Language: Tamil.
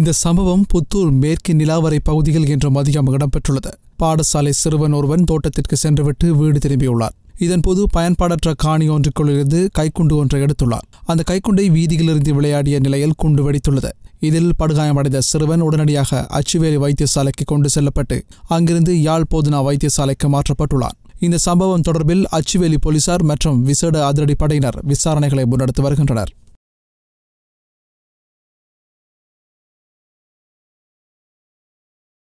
இந்த சம்பவம் புத்தூர் மேற்கு நிலாவரை பகுதிகள் என்ற மதியம் இடம்பெற்றுள்ளது பாடசாலை சிறுவன் ஒருவன் தோட்டத்திற்கு சென்றுவிட்டு வீடு திரும்பியுள்ளார் இதன்போது பயன்பாடற்ற காணி ஒன்றுக்குள்ளிருந்து கைக்குண்டு ஒன்றை எடுத்துள்ளார் அந்த கைக்குண்டை வீதியிலிருந்து விளையாடிய நிலையில் குண்டு வெடித்துள்ளது இதில் படுகாயமடைந்த சிறுவன் உடனடியாக அச்சுவேலி வைத்தியசாலைக்கு கொண்டு செல்லப்பட்டு அங்கிருந்து யாழ் போதுனா வைத்தியசாலைக்கு மாற்றப்பட்டுள்ளார் இந்த சம்பவம் தொடர்பில் அச்சுவேலி போலீசார் மற்றும் விசேட அதிரடிப்படையினர் விசாரணைகளை முன்னெடுத்து வருகின்றனர்